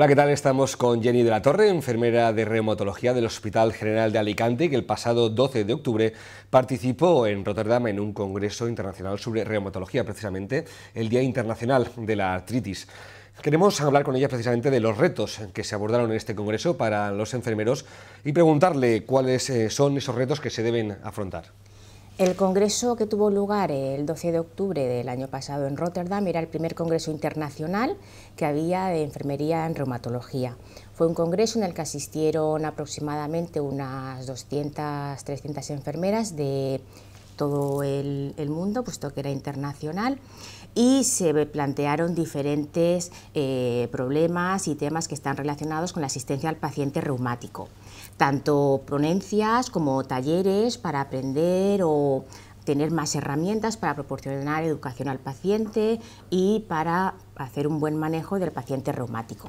Hola, ¿qué tal? Estamos con Jenny de la Torre, enfermera de reumatología del Hospital General de Alicante, que el pasado 12 de octubre participó en Rotterdam en un congreso internacional sobre reumatología, precisamente el Día Internacional de la Artritis. Queremos hablar con ella precisamente de los retos que se abordaron en este congreso para los enfermeros y preguntarle cuáles eh, son esos retos que se deben afrontar. El congreso que tuvo lugar el 12 de octubre del año pasado en Rotterdam era el primer congreso internacional que había de enfermería en reumatología. Fue un congreso en el que asistieron aproximadamente unas 200, 300 enfermeras de todo el, mundo, puesto que era internacional y se plantearon diferentes eh, problemas y temas que están relacionados con la asistencia al paciente reumático, tanto ponencias como talleres para aprender o tener más herramientas para proporcionar educación al paciente y para hacer un buen manejo del paciente reumático.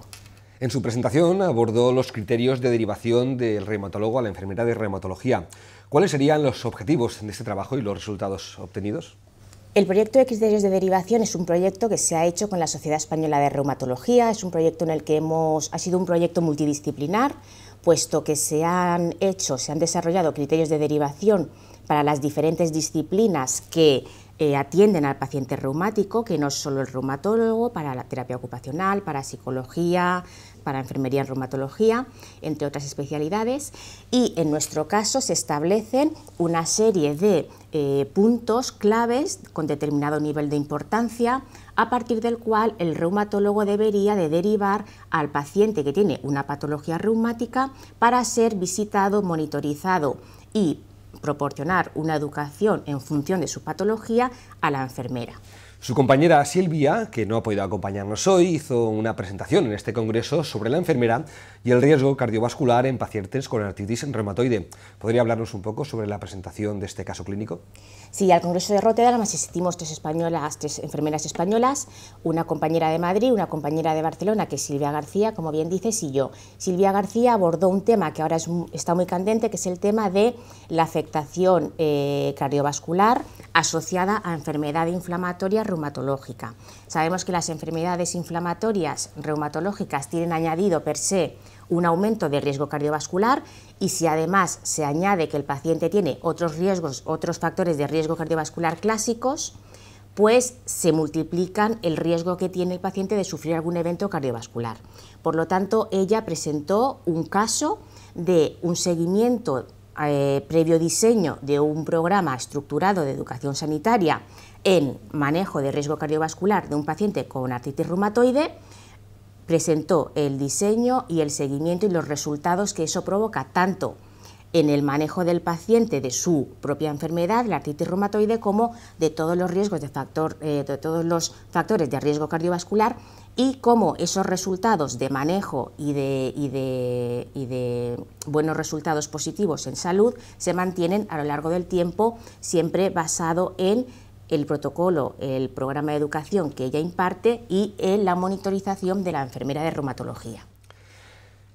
En su presentación abordó los criterios de derivación del reumatólogo a la enfermedad de reumatología. ¿Cuáles serían los objetivos de este trabajo y los resultados obtenidos? El proyecto de criterios de derivación es un proyecto que se ha hecho con la Sociedad Española de Reumatología, es un proyecto en el que hemos, ha sido un proyecto multidisciplinar, puesto que se han hecho, se han desarrollado criterios de derivación para las diferentes disciplinas que eh, atienden al paciente reumático, que no es solo el reumatólogo, para la terapia ocupacional, para psicología, para enfermería en reumatología, entre otras especialidades. Y en nuestro caso se establecen una serie de eh, puntos claves con determinado nivel de importancia, a partir del cual el reumatólogo debería de derivar al paciente que tiene una patología reumática para ser visitado, monitorizado y proporcionar una educación en función de su patología a la enfermera. Su compañera Silvia, que no ha podido acompañarnos hoy, hizo una presentación en este congreso sobre la enfermera y el riesgo cardiovascular en pacientes con artritis reumatoide. ¿Podría hablarnos un poco sobre la presentación de este caso clínico? Sí, al congreso de Rotterdam asistimos tres españolas, tres enfermeras españolas, una compañera de Madrid, una compañera de Barcelona, que es Silvia García, como bien dices, y yo. Silvia García abordó un tema que ahora está muy candente, que es el tema de la afectación eh, cardiovascular asociada a enfermedad inflamatoria reumatológica. Sabemos que las enfermedades inflamatorias reumatológicas tienen añadido per se un aumento de riesgo cardiovascular y si además se añade que el paciente tiene otros riesgos, otros factores de riesgo cardiovascular clásicos, pues se multiplican el riesgo que tiene el paciente de sufrir algún evento cardiovascular. Por lo tanto, ella presentó un caso de un seguimiento eh, previo diseño de un programa estructurado de educación sanitaria en manejo de riesgo cardiovascular de un paciente con artritis reumatoide, presentó el diseño y el seguimiento y los resultados que eso provoca tanto en el manejo del paciente de su propia enfermedad, la artritis reumatoide, como de todos los riesgos de factor, eh, de todos los factores de riesgo cardiovascular y cómo esos resultados de manejo y y de, buenos resultados positivos en salud se mantienen a lo largo del tiempo, siempre basado en el protocolo, el programa de educación que ella imparte y en la monitorización de la enfermera de reumatología.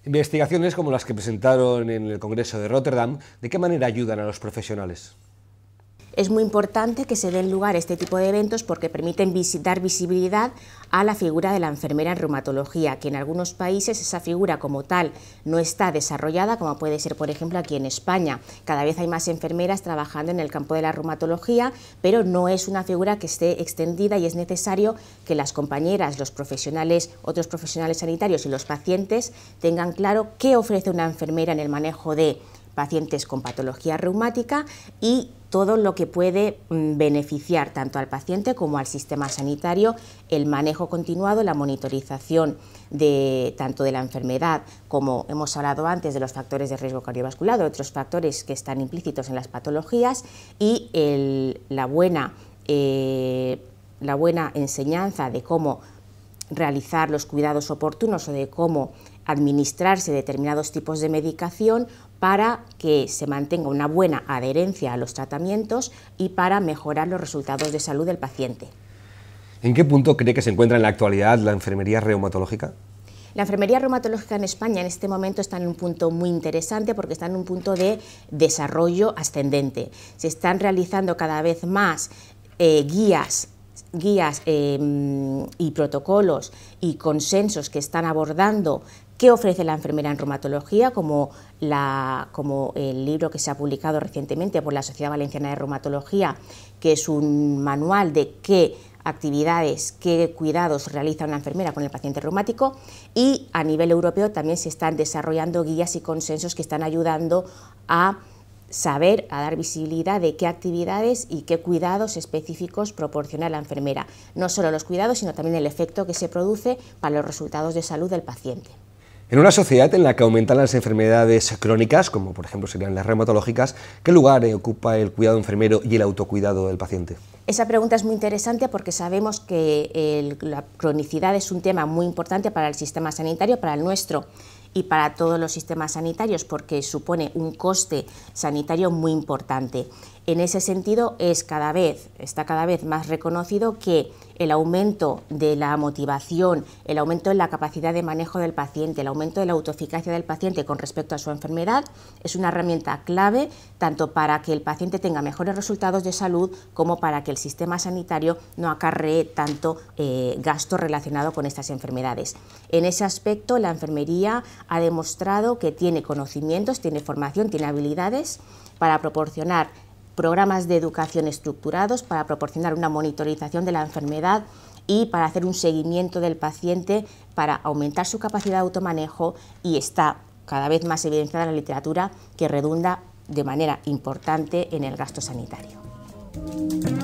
Investigaciones como las que presentaron en el Congreso de Rotterdam, ¿de qué manera ayudan a los profesionales? Es muy importante que se den lugar a este tipo de eventos porque permiten dar visibilidad a la figura de la enfermera en reumatología, que en algunos países esa figura como tal no está desarrollada, como puede ser, por ejemplo, aquí en España. Cada vez hay más enfermeras trabajando en el campo de la reumatología, pero no es una figura que esté extendida y es necesario que las compañeras, los profesionales, otros profesionales sanitarios y los pacientes tengan claro qué ofrece una enfermera en el manejo de pacientes con patología reumática y todo lo que puede mm, beneficiar tanto al paciente como al sistema sanitario el manejo continuado, la monitorización tanto de la enfermedad como hemos hablado antes de los factores de riesgo cardiovascular, otros factores que están implícitos en las patologías y la, buena, eh, la buena enseñanza de cómo realizar los cuidados oportunos o de cómo administrarse determinados tipos de medicación para que se mantenga una buena adherencia a los tratamientos y para mejorar los resultados de salud del paciente. ¿En qué punto cree que se encuentra en la actualidad la enfermería reumatológica? La enfermería reumatológica en España en este momento está en un punto muy interesante porque está en un punto de desarrollo ascendente. Se están realizando cada vez más eh, guías guías em, y protocolos y consensos que están abordando ¿Qué ofrece la enfermera en reumatología? Como, el libro que se ha publicado recientemente por la Sociedad Valenciana de Reumatología, que es un manual de qué actividades, qué cuidados realiza una enfermera con el paciente reumático y a nivel europeo también se están desarrollando guías y consensos que están ayudando a saber, a dar visibilidad de qué actividades y qué cuidados específicos proporciona la enfermera. No solo los cuidados, sino también el efecto que se produce para los resultados de salud del paciente. En una sociedad en la que aumentan las enfermedades crónicas, como por ejemplo serían las reumatológicas, ¿qué lugar eh, ocupa el cuidado enfermero y el autocuidado del paciente? Esa pregunta es muy interesante porque sabemos que la cronicidad es un tema muy importante para el sistema sanitario, para el nuestro y para todos los sistemas sanitarios porque supone un coste sanitario muy importante. En ese sentido, es cada vez, está cada vez más reconocido que el aumento de la motivación, el aumento en la capacidad de manejo del paciente, el aumento de la autoeficacia del paciente con respecto a su enfermedad es una herramienta clave tanto para que el paciente tenga mejores resultados de salud como para que el sistema sanitario no acarree tanto eh, gasto relacionado con estas enfermedades. En ese aspecto, la enfermería ha demostrado que tiene conocimientos, tiene formación, tiene habilidades para proporcionar programas de educación estructurados para proporcionar una monitorización de la enfermedad y para hacer un seguimiento del paciente para aumentar su capacidad de automanejo y está cada vez más evidenciada en la literatura que redunda de manera importante en el gasto sanitario.